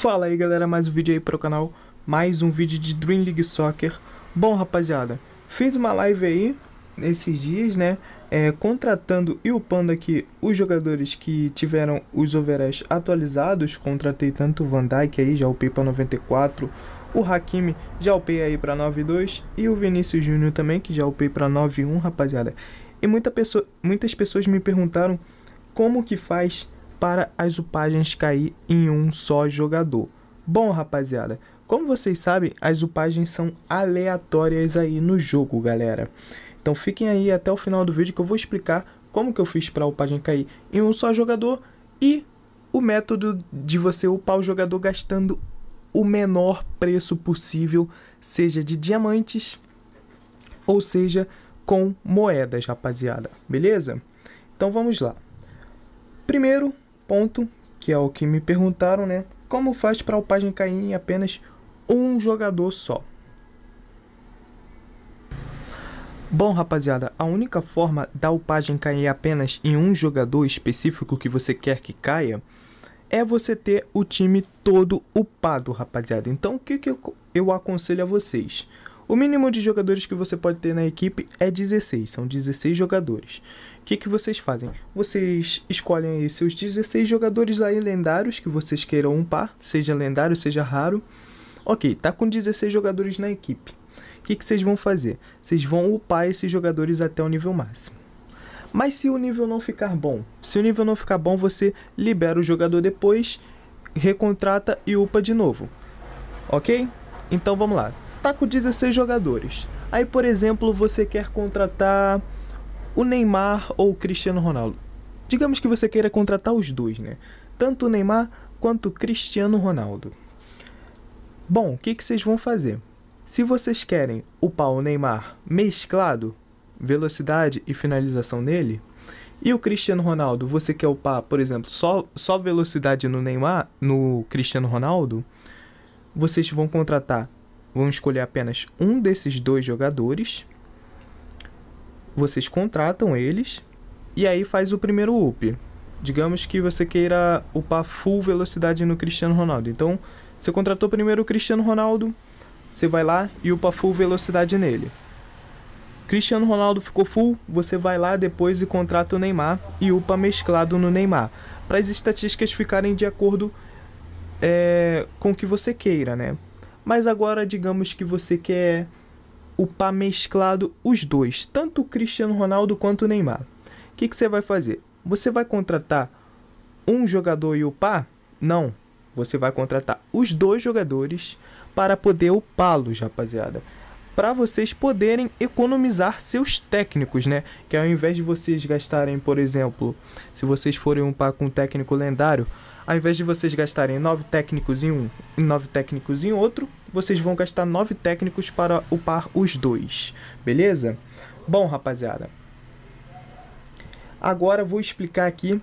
Fala aí galera, mais um vídeo aí para o canal, mais um vídeo de Dream League Soccer Bom rapaziada, fiz uma live aí, nesses dias né, é, contratando e upando aqui os jogadores que tiveram os overalls atualizados Contratei tanto o Van Dyke aí, já upei para 94, o Hakimi já upei aí para 92 e o Vinícius Júnior também que já upei para 91 rapaziada E muita pessoa, muitas pessoas me perguntaram como que faz para as upagens cair em um só jogador. Bom, rapaziada, como vocês sabem, as upagens são aleatórias aí no jogo, galera. Então fiquem aí até o final do vídeo que eu vou explicar como que eu fiz para a upagem cair em um só jogador e o método de você upar o jogador gastando o menor preço possível, seja de diamantes ou seja com moedas, rapaziada. Beleza? Então vamos lá. Primeiro, ponto, que é o que me perguntaram, né? Como faz para a página cair em apenas um jogador só? Bom, rapaziada, a única forma da upagem cair apenas em um jogador específico que você quer que caia é você ter o time todo upado, rapaziada. Então, o que, que eu, eu aconselho a vocês? O mínimo de jogadores que você pode ter na equipe é 16, são 16 jogadores que, que vocês fazem? Vocês escolhem aí seus 16 jogadores aí lendários que vocês queiram um par, seja lendário, seja raro. Ok, tá com 16 jogadores na equipe. O que, que vocês vão fazer? Vocês vão upar esses jogadores até o nível máximo. Mas se o nível não ficar bom, se o nível não ficar bom, você libera o jogador depois, recontrata e upa de novo. Ok? Então vamos lá. Tá com 16 jogadores. Aí, por exemplo, você quer contratar o Neymar ou o Cristiano Ronaldo. Digamos que você queira contratar os dois, né? Tanto o Neymar quanto o Cristiano Ronaldo. Bom, o que, que vocês vão fazer? Se vocês querem upar o Neymar mesclado, velocidade e finalização nele, e o Cristiano Ronaldo, você quer upar, por exemplo, só, só velocidade no Neymar, no Cristiano Ronaldo, vocês vão contratar, vão escolher apenas um desses dois jogadores vocês contratam eles e aí faz o primeiro up. Digamos que você queira upar full velocidade no Cristiano Ronaldo. Então, você contratou primeiro o Cristiano Ronaldo, você vai lá e upa full velocidade nele. Cristiano Ronaldo ficou full, você vai lá depois e contrata o Neymar e upa mesclado no Neymar. Para as estatísticas ficarem de acordo é, com o que você queira, né? Mas agora digamos que você quer upar mesclado os dois, tanto o Cristiano Ronaldo quanto o Neymar. O que, que você vai fazer? Você vai contratar um jogador e upar? Não. Você vai contratar os dois jogadores para poder upá-los, rapaziada. Para vocês poderem economizar seus técnicos, né? Que ao invés de vocês gastarem, por exemplo, se vocês forem upar com um técnico lendário, ao invés de vocês gastarem nove técnicos em um e nove técnicos em outro, vocês vão gastar nove técnicos para upar os dois, beleza? Bom, rapaziada, agora vou explicar aqui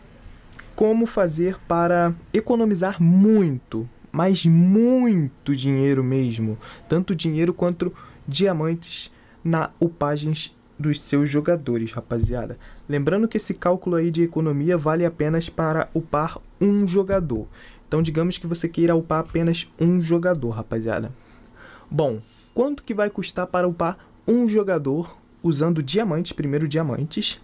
como fazer para economizar muito, mas muito dinheiro mesmo, tanto dinheiro quanto diamantes na upagens dos seus jogadores, rapaziada. Lembrando que esse cálculo aí de economia vale apenas para upar um jogador. Então, digamos que você queira upar apenas um jogador, rapaziada. Bom, quanto que vai custar para upar um jogador usando diamantes, primeiro diamantes?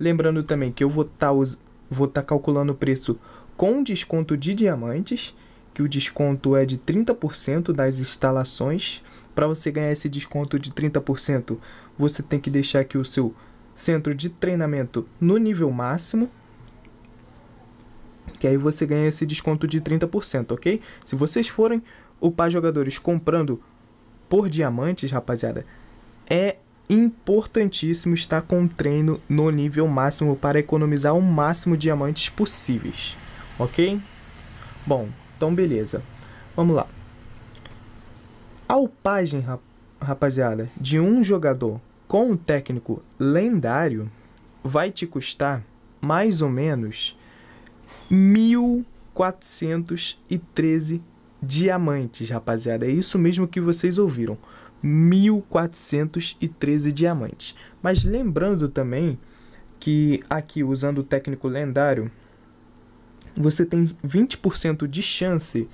Lembrando também que eu vou tá, estar tá calculando o preço com desconto de diamantes, que o desconto é de 30% das instalações. Para você ganhar esse desconto de 30%, você tem que deixar aqui o seu centro de treinamento no nível máximo, que aí você ganha esse desconto de 30%, ok? Se vocês forem upar jogadores comprando por diamantes, rapaziada, é importantíssimo estar com treino no nível máximo para economizar o máximo de diamantes possíveis, ok? Bom, então beleza. Vamos lá. A upagem, rapaziada, de um jogador com um técnico lendário vai te custar mais ou menos 1413 diamantes, rapaziada. É isso mesmo que vocês ouviram. 1413 diamantes. Mas lembrando também que aqui usando o técnico lendário, você tem 20% de chance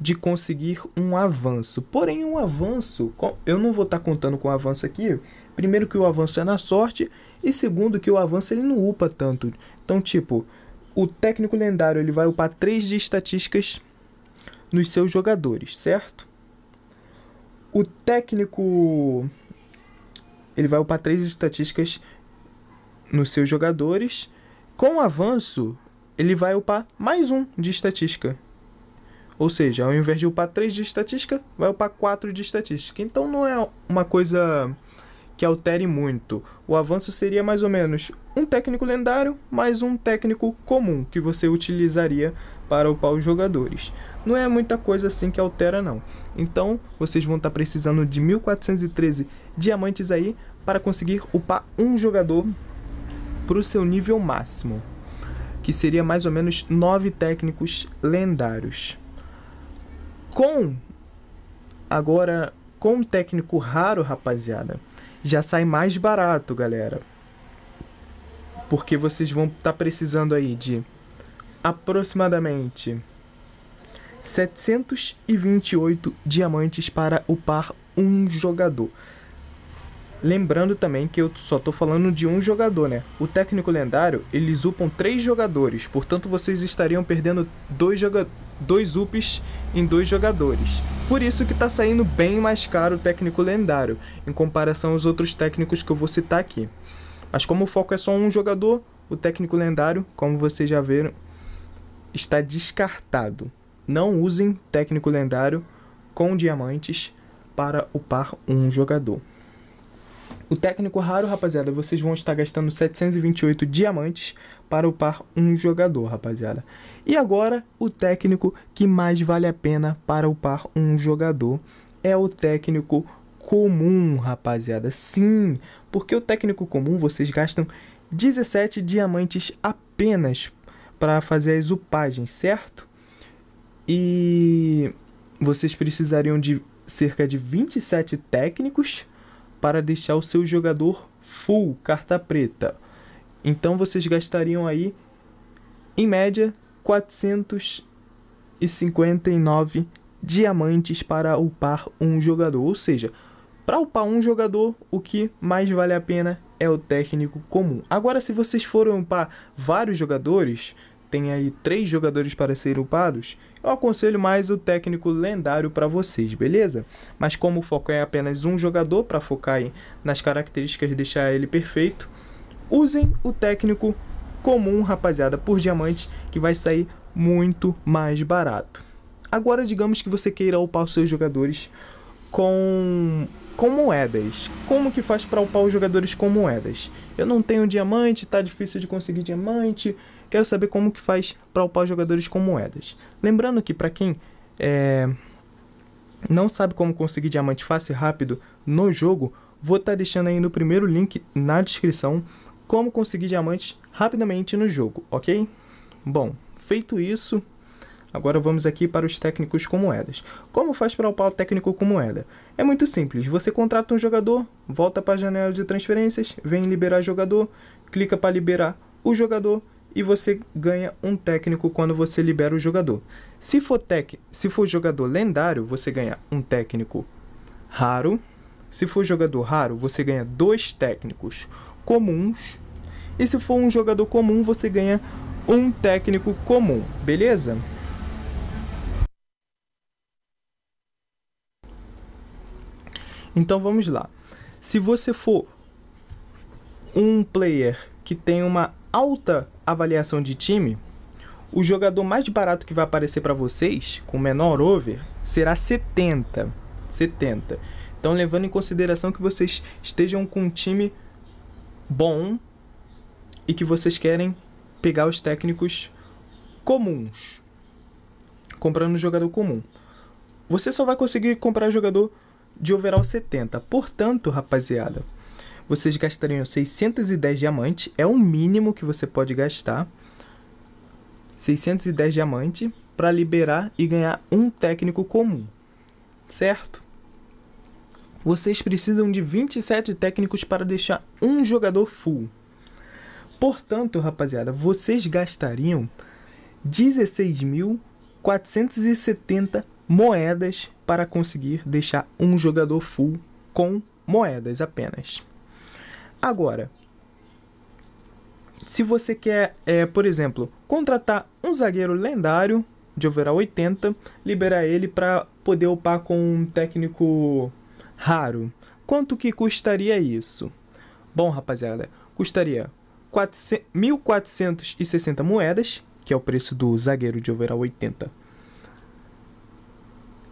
de conseguir um avanço. Porém, um avanço, eu não vou estar tá contando com o avanço aqui, Primeiro que o avanço é na sorte e segundo que o avanço ele não upa tanto. Então, tipo, o técnico lendário ele vai upar 3 de estatísticas nos seus jogadores, certo? O técnico ele vai upar 3 estatísticas nos seus jogadores. Com o avanço, ele vai upar mais um de estatística. Ou seja, ao invés de upar 3 de estatística, vai upar 4 de estatística. Então não é uma coisa que altere muito. O avanço seria mais ou menos um técnico lendário mais um técnico comum que você utilizaria para upar os jogadores. Não é muita coisa assim que altera não. Então, vocês vão estar tá precisando de 1413 diamantes aí para conseguir upar um jogador para o seu nível máximo, que seria mais ou menos 9 técnicos lendários. Com agora com um técnico raro, rapaziada, já sai mais barato, galera. Porque vocês vão estar tá precisando aí de aproximadamente 728 diamantes para upar um jogador. Lembrando também que eu só estou falando de um jogador, né? O técnico lendário, eles upam três jogadores, portanto vocês estariam perdendo dois jogadores dois ups em dois jogadores. Por isso que está saindo bem mais caro o técnico lendário, em comparação aos outros técnicos que eu vou citar aqui. Mas como o foco é só um jogador, o técnico lendário, como vocês já viram, está descartado. Não usem técnico lendário com diamantes para upar um jogador. O técnico raro, rapaziada, vocês vão estar gastando 728 diamantes para upar um jogador, rapaziada. E agora, o técnico que mais vale a pena para upar um jogador é o técnico comum, rapaziada. Sim, porque o técnico comum vocês gastam 17 diamantes apenas para fazer as upagens, certo? E vocês precisariam de cerca de 27 técnicos para deixar o seu jogador full carta preta. Então vocês gastariam aí em média 459 diamantes para upar um jogador, ou seja, para upar um jogador, o que mais vale a pena é o técnico comum. Agora se vocês forem upar vários jogadores, tem aí três jogadores para serem upados, eu aconselho mais o técnico lendário para vocês, beleza? Mas como o foco é apenas um jogador, para focar aí nas características e deixar ele perfeito, usem o técnico comum, rapaziada, por diamante, que vai sair muito mais barato. Agora, digamos que você queira upar os seus jogadores com com moedas. Como que faz para upar os jogadores com moedas? Eu não tenho diamante, tá difícil de conseguir diamante, Quero saber como que faz para upar jogadores com moedas. Lembrando que para quem é, não sabe como conseguir diamante fácil e rápido no jogo, vou estar tá deixando aí no primeiro link na descrição como conseguir diamante rapidamente no jogo, ok? Bom, feito isso, agora vamos aqui para os técnicos com moedas. Como faz para upar o técnico com moeda? É muito simples, você contrata um jogador, volta para a janela de transferências, vem liberar jogador, clica para liberar o jogador, e você ganha um técnico quando você libera o jogador. Se for, tec, se for jogador lendário, você ganha um técnico raro. Se for jogador raro, você ganha dois técnicos comuns. E se for um jogador comum, você ganha um técnico comum, beleza? Então vamos lá. Se você for um player que tem uma alta avaliação de time, o jogador mais barato que vai aparecer para vocês, com menor over, será 70. 70. Então, levando em consideração que vocês estejam com um time bom e que vocês querem pegar os técnicos comuns, comprando um jogador comum. Você só vai conseguir comprar jogador de overall 70. Portanto, rapaziada, vocês gastariam 610 diamantes, é o mínimo que você pode gastar. 610 diamantes para liberar e ganhar um técnico comum, certo? Vocês precisam de 27 técnicos para deixar um jogador full. Portanto, rapaziada, vocês gastariam 16.470 moedas para conseguir deixar um jogador full com moedas apenas. Agora, se você quer, é, por exemplo, contratar um zagueiro lendário de overall 80, liberar ele para poder upar com um técnico raro, quanto que custaria isso? Bom, rapaziada, custaria 1.460 moedas, que é o preço do zagueiro de overall 80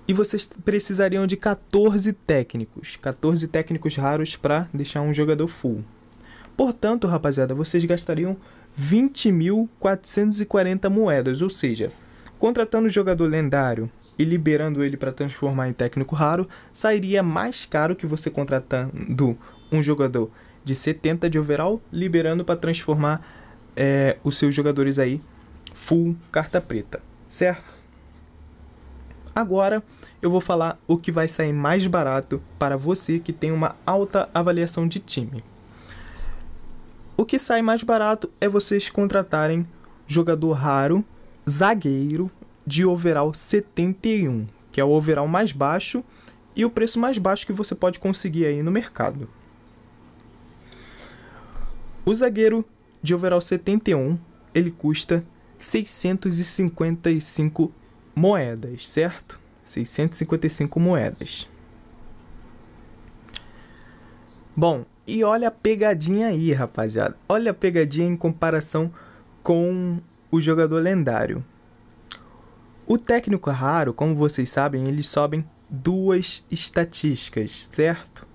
e vocês precisariam de 14 técnicos, 14 técnicos raros para deixar um jogador full. Portanto, rapaziada, vocês gastariam 20.440 moedas, ou seja, contratando o jogador lendário e liberando ele para transformar em técnico raro, sairia mais caro que você contratando um jogador de 70 de overall, liberando para transformar é, os seus jogadores aí full carta preta, certo? Agora eu vou falar o que vai sair mais barato para você que tem uma alta avaliação de time. O que sai mais barato é vocês contratarem jogador raro, zagueiro de overall 71, que é o overall mais baixo e o preço mais baixo que você pode conseguir aí no mercado. O zagueiro de overall 71, ele custa 655 moedas, certo? 655 moedas. Bom, e olha a pegadinha aí, rapaziada. Olha a pegadinha em comparação com o jogador lendário. O técnico raro, como vocês sabem, eles sobem duas estatísticas, certo?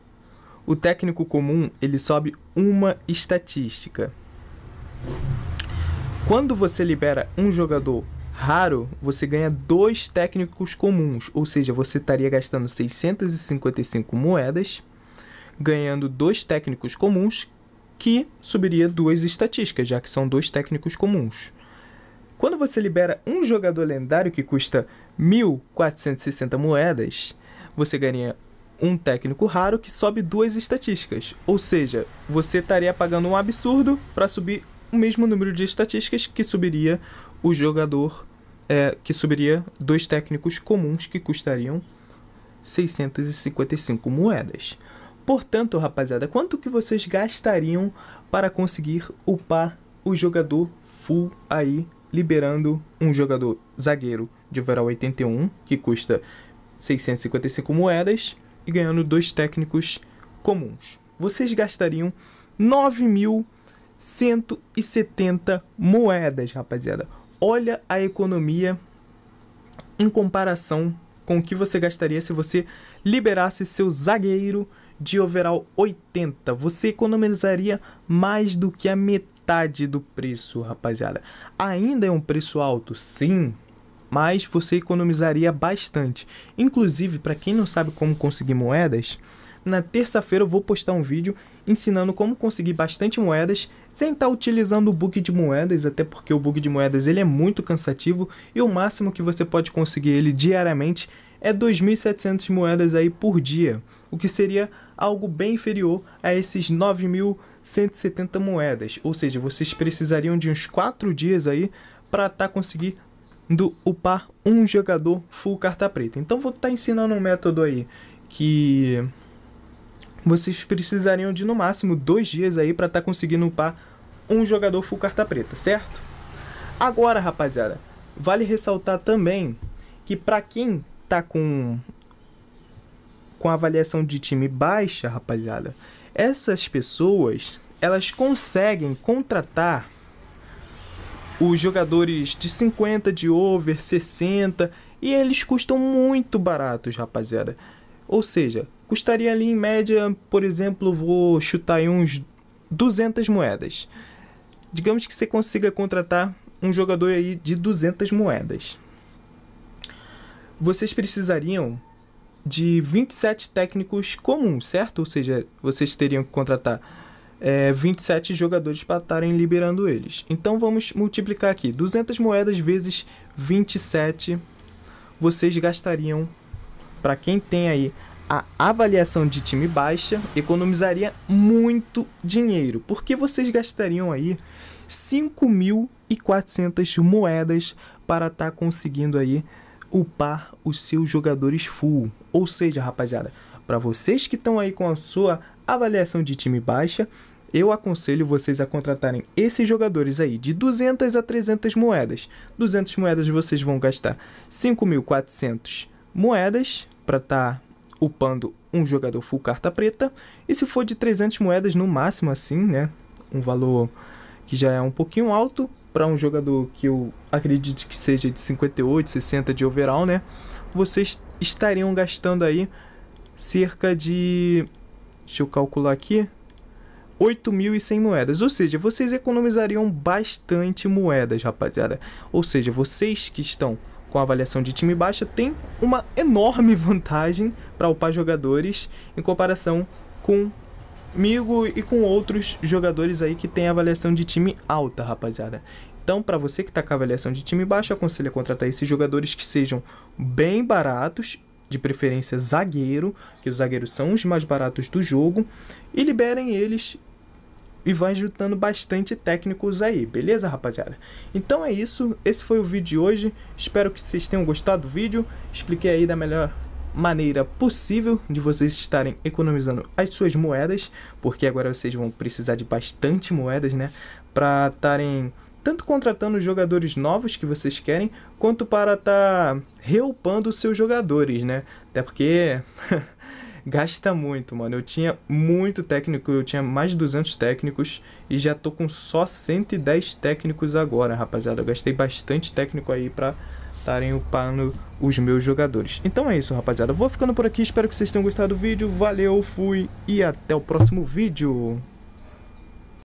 O técnico comum, ele sobe uma estatística. Quando você libera um jogador raro, você ganha dois técnicos comuns, ou seja, você estaria gastando 655 moedas, ganhando dois técnicos comuns, que subiria duas estatísticas, já que são dois técnicos comuns. Quando você libera um jogador lendário que custa 1.460 moedas, você ganha um técnico raro que sobe duas estatísticas. Ou seja, você estaria pagando um absurdo para subir o mesmo número de estatísticas que subiria o jogador é, que subiria dois técnicos comuns que custariam 655 moedas. Portanto, rapaziada, quanto que vocês gastariam para conseguir upar o jogador full aí, liberando um jogador zagueiro de overall 81 que custa 655 moedas e ganhando dois técnicos comuns. Vocês gastariam 9.170 moedas, rapaziada olha a economia em comparação com o que você gastaria se você liberasse seu zagueiro de overall 80. Você economizaria mais do que a metade do preço, rapaziada. Ainda é um preço alto, sim, mas você economizaria bastante. Inclusive, para quem não sabe como conseguir moedas, na terça-feira eu vou postar um vídeo ensinando como conseguir bastante moedas sem estar tá utilizando o bug de moedas, até porque o bug de moedas ele é muito cansativo e o máximo que você pode conseguir ele diariamente é 2.700 moedas aí por dia, o que seria algo bem inferior a esses 9.170 moedas, ou seja, vocês precisariam de uns 4 dias aí para estar tá conseguindo upar um jogador full carta preta. Então vou estar tá ensinando um método aí que vocês precisariam de no máximo dois dias aí para estar tá conseguindo upar um jogador full carta preta, certo? Agora, rapaziada, vale ressaltar também que para quem tá com com avaliação de time baixa, rapaziada, essas pessoas, elas conseguem contratar os jogadores de 50 de over, 60 e eles custam muito baratos, rapaziada. Ou seja, custaria ali em média, por exemplo, vou chutar aí uns 200 moedas. Digamos que você consiga contratar um jogador aí de 200 moedas. Vocês precisariam de 27 técnicos comuns, certo? Ou seja, vocês teriam que contratar é, 27 jogadores para estarem liberando eles. Então vamos multiplicar aqui. 200 moedas vezes 27 vocês gastariam para quem tem aí a avaliação de time baixa economizaria muito dinheiro, porque vocês gastariam aí 5.400 moedas para estar tá conseguindo aí upar os seus jogadores full. Ou seja, rapaziada, para vocês que estão aí com a sua avaliação de time baixa, eu aconselho vocês a contratarem esses jogadores aí de 200 a 300 moedas. 200 moedas vocês vão gastar 5.400 moedas para estar tá upando um jogador full carta preta. E se for de 300 moedas no máximo assim, né? Um valor que já é um pouquinho alto para um jogador que eu acredito que seja de 58, 60 de overall, né? Vocês estariam gastando aí cerca de deixa eu calcular aqui, 8.100 moedas. Ou seja, vocês economizariam bastante moedas, rapaziada. Ou seja, vocês que estão com avaliação de time baixa tem uma enorme vantagem para upar jogadores em comparação com comigo e com outros jogadores aí que tem avaliação de time alta, rapaziada. Então, para você que está com avaliação de time baixa, aconselho a contratar esses jogadores que sejam bem baratos, de preferência zagueiro, que os zagueiros são os mais baratos do jogo, e liberem eles e vai juntando bastante técnicos aí, beleza, rapaziada? Então é isso, esse foi o vídeo de hoje. Espero que vocês tenham gostado do vídeo. Expliquei aí da melhor maneira possível de vocês estarem economizando as suas moedas, porque agora vocês vão precisar de bastante moedas, né, para estarem tanto contratando jogadores novos que vocês querem, quanto para estar tá reupando seus jogadores, né? Até porque gasta muito, mano. Eu tinha muito técnico, eu tinha mais de 200 técnicos e já tô com só 110 técnicos agora, rapaziada. Eu gastei bastante técnico aí pra estarem upando os meus jogadores. Então é isso, rapaziada. vou ficando por aqui, espero que vocês tenham gostado do vídeo. Valeu, fui e até o próximo vídeo.